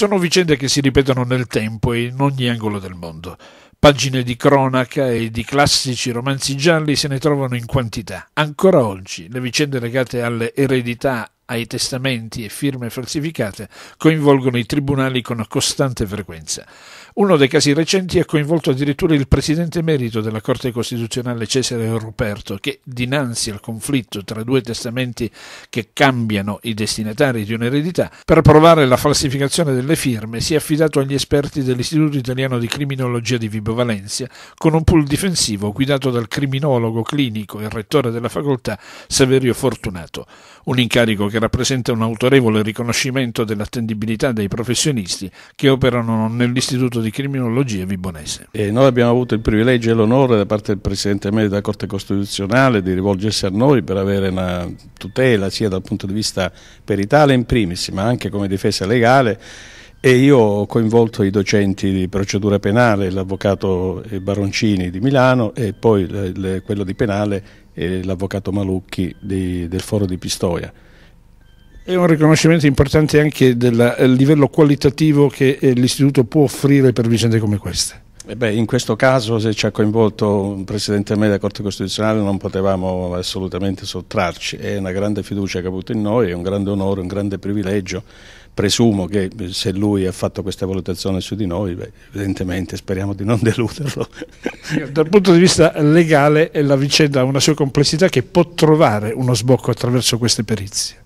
Sono vicende che si ripetono nel tempo e in ogni angolo del mondo. Pagine di cronaca e di classici romanzi gialli se ne trovano in quantità. Ancora oggi le vicende legate alle eredità ai testamenti e firme falsificate coinvolgono i tribunali con costante frequenza. Uno dei casi recenti ha coinvolto addirittura il presidente emerito della Corte Costituzionale Cesare Ruperto, che dinanzi al conflitto tra due testamenti che cambiano i destinatari di un'eredità, per provare la falsificazione delle firme si è affidato agli esperti dell'Istituto Italiano di Criminologia di Vibo Valencia, con un pool difensivo guidato dal criminologo clinico e rettore della facoltà Saverio Fortunato, un incarico che rappresenta un autorevole riconoscimento dell'attendibilità dei professionisti che operano nell'Istituto di Criminologia Vibonese. E noi abbiamo avuto il privilegio e l'onore da parte del Presidente Emerito della Corte Costituzionale di rivolgersi a noi per avere una tutela sia dal punto di vista peritale in primis ma anche come difesa legale e io ho coinvolto i docenti di procedura penale, l'avvocato eh, Baroncini di Milano e poi quello di penale, l'avvocato Malucchi di, del foro di Pistoia. È un riconoscimento importante anche del livello qualitativo che eh, l'istituto può offrire per vicende come queste. Eh beh, in questo caso se ci ha coinvolto un Presidente me della Corte Costituzionale non potevamo assolutamente sottrarci, è una grande fiducia che ha avuto in noi, è un grande onore, un grande privilegio, presumo che eh, se lui ha fatto questa valutazione su di noi, beh, evidentemente speriamo di non deluderlo. Dal punto di vista legale la vicenda ha una sua complessità che può trovare uno sbocco attraverso queste perizie.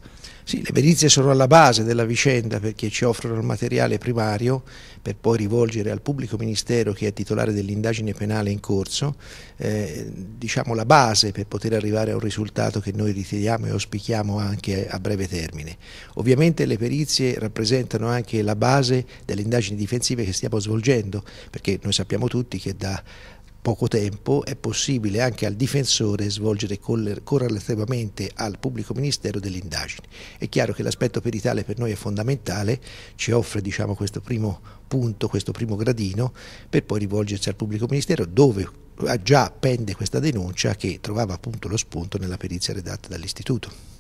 Sì, le perizie sono alla base della vicenda perché ci offrono il materiale primario per poi rivolgere al pubblico ministero che è titolare dell'indagine penale in corso, eh, diciamo la base per poter arrivare a un risultato che noi ritiriamo e auspichiamo anche a breve termine. Ovviamente le perizie rappresentano anche la base delle indagini difensive che stiamo svolgendo perché noi sappiamo tutti che da poco tempo è possibile anche al difensore svolgere correlativamente al pubblico ministero delle indagini. È chiaro che l'aspetto peritale per noi è fondamentale, ci offre diciamo, questo primo punto, questo primo gradino, per poi rivolgersi al pubblico ministero dove già pende questa denuncia che trovava appunto lo spunto nella perizia redatta dall'istituto.